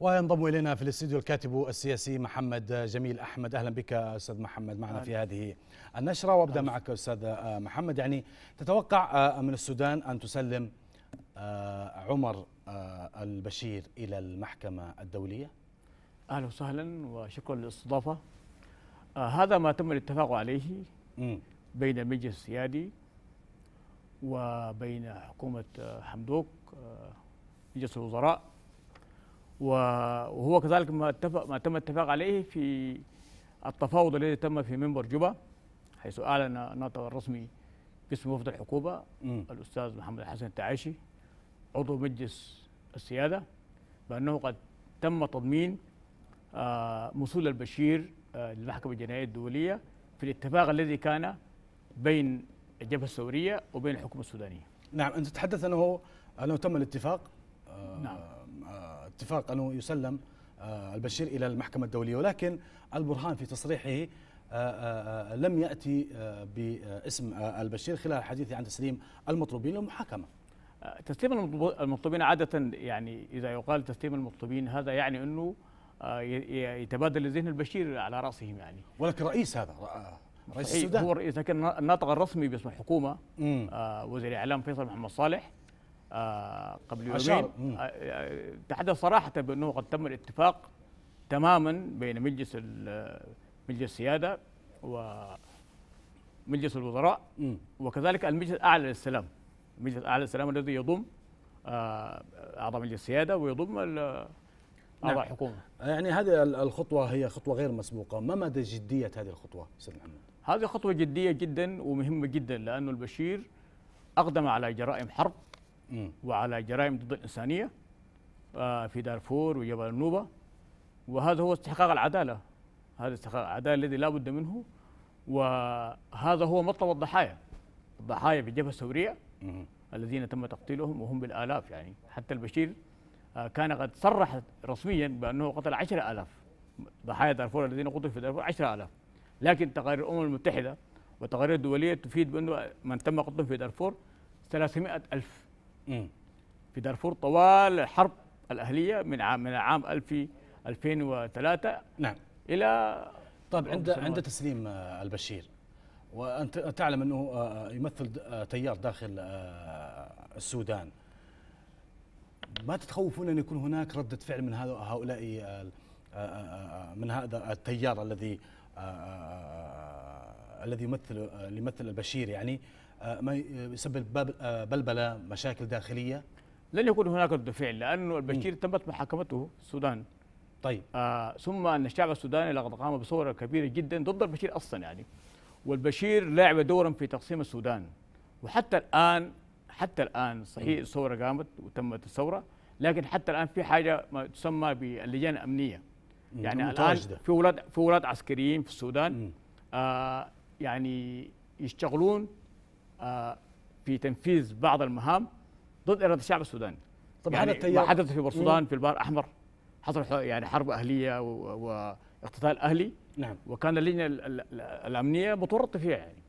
وينضم الينا في الاستديو الكاتب السياسي محمد جميل احمد اهلا بك استاذ محمد معنا في هذه النشره وابدا معك استاذ محمد يعني تتوقع آه، من السودان ان تسلم آه، عمر آه، البشير الى المحكمه الدوليه اهلا وسهلا وشكرا للاستضافه هذا ما تم الاتفاق عليه بين المجلس السيادي وبين حكومه حمدوك مجلس الوزراء وهو كذلك ما, اتفق ما تم الاتفاق عليه في التفاوض الذي تم في منبر جوبا حيث اعلن الناطق الرسمي باسم وفد الحكومه م. الاستاذ محمد حسن التعايشي عضو مجلس السياده بانه قد تم تضمين آه، مصول البشير آه، للمحكمه الجنائيه الدوليه في الاتفاق الذي كان بين الجبهه السوريه وبين الحكومه السودانيه. نعم انت تتحدث انه انه تم الاتفاق آه، نعم اتفاق انه يسلم آه، البشير الى المحكمه الدوليه ولكن البرهان في تصريحه آه، آه، لم ياتي باسم البشير خلال حديثه عن تسليم المطلوبين للمحاكمه تسليم المطلوبين عاده يعني اذا يقال تسليم المطلوبين هذا يعني انه يتبادل ذهن البشير على راسهم يعني ولكن رئيس هذا رئيس السودان هو اذا كان الناطق الرسمي باسم الحكومه وزير الاعلام فيصل محمد صالح آه، قبل يومين آه، آه، تحدث صراحه بانه قد تم الاتفاق تماما بين مجلس مجلس السياده ومجلس الوزراء وكذلك المجلس الاعلى للسلام المجلس الاعلى للسلام الذي يضم اعضاء مجلس السياده ويضم نعم. اعضاء الحكومه يعني هذه الخطوه هي خطوه غير مسبوقه ما مدى جديه هذه الخطوه استاذ محمد هذه خطوه جديه جدا ومهمه جدا لانه البشير اقدم على جرائم حرب وعلى جرائم ضد الإنسانية آه، في دارفور وجبل النوبة وهذا هو استحقاق العدالة هذا استحقاق العدالة الذي لا بد منه وهذا هو مطلب الضحايا الضحايا في الجبهة السورية الذين تم تقتيلهم وهم بالآلاف يعني حتى البشير آه، كان قد صرح رسميا بأنه قتل عشرة آلاف ضحايا دارفور الذين قتلوا في دارفور عشرة آلاف لكن تقارير الأمم المتحدة وتقارير الدولية تفيد بأنه من تم قتله في دارفور 300 ألف في دارفور طوال الحرب الأهلية من عام من عام 2000 2003 نعم إلى طيب عند عند تسليم آه، البشير وأنت تعلم أنه آه، آه، يمثل تيار داخل السودان ما تتخوفون أن يكون هناك ردة فعل من هؤلاء من هذا التيار الذي الذي يمثل يمثل البشير يعني آه، ما يسبب آه، بلبله مشاكل داخليه لن يكون هناك رد فعل لانه البشير م. تمت محاكمته في السودان طيب آه ثم ان الشعب السوداني لقد قام بصوره كبيره جدا ضد البشير اصلا يعني والبشير لعب دورا في تقسيم السودان وحتى الان حتى الان صحيح الثوره قامت وتمت الثوره لكن حتى الان في حاجه ما تسمى باللجان الامنيه يعني الان في ولاد في ولاد عسكريين في السودان آه يعني يشتغلون آه، في تنفيذ بعض المهام ضد اراده الشعب السوداني طب يعني هذا ما حدث في بورسودان في البار الاحمر حصل يعني حرب اهليه واقتتال اهلي نعم وكان اللجنه الامنيه متورطه فيها يعني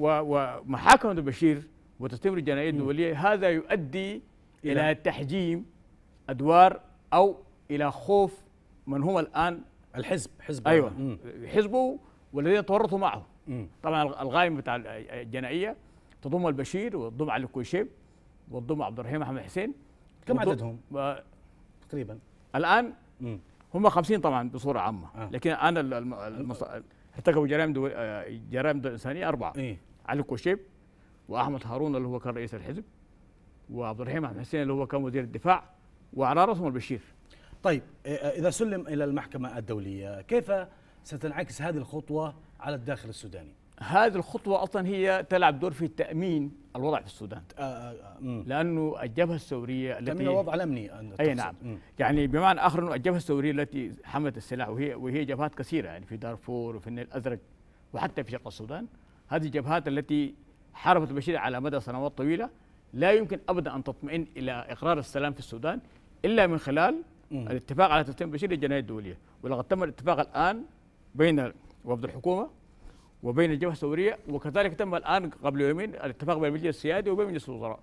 ومحاكمه البشير وتستمر الجنائية الدوليه هذا يؤدي الى, إلى تحجيم ادوار او الى خوف من هم الان الحزب حزب ايوه حزبه والذين تورطوا معه طبعا الغايه بتاع الجنائيه تضم البشير وتضم علي الكويشيب وتضم عبد الرحيم احمد حسين كم عددهم؟ تقريبا الان هم 50 طبعا بصوره عامه آه. لكن انا المص... ارتكبوا جرائم دول... آه، جرائم دول انسانيه اربعه إيه؟ علي الكوشيب واحمد هارون اللي هو كان رئيس الحزب وعبد الرحيم احمد حسين اللي هو كان وزير الدفاع وعلى راسهم البشير طيب آه، آه، اذا سلم الى المحكمه الدوليه كيف ستنعكس هذه الخطوة على الداخل السوداني هذه الخطوة أصلا هي تلعب دور في تأمين الوضع في السودان آه، آه، آه، لأنه الجبهة الثورية التي تأمين الوضع الأمني أي نعم مم. يعني بمعنى آخر أنه الجبهة الثورية التي حملت السلاح وهي وهي جبهات كثيرة يعني في دارفور وفي النيل الأزرق وحتى في شرق السودان هذه الجبهات التي حاربت بشير على مدى سنوات طويلة لا يمكن أبدا أن تطمئن إلى إقرار السلام في السودان إلا من خلال مم. الاتفاق على تسليم بشير للجناية الدولية ولقد تم الاتفاق الآن بين وفد الحكومه وبين الجبهه الثوريه وكذلك تم الان قبل يومين الاتفاق بين المجلس السيادي وبين مجلس الوزراء.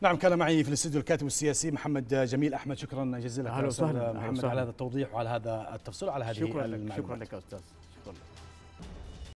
نعم كان معي في الاستديو الكاتب السياسي محمد جميل احمد شكرا جزيلا لك استاذ محمد على هذا التوضيح وعلى هذا التفصيل وعلى هذه شكرا لك شكرا لك استاذ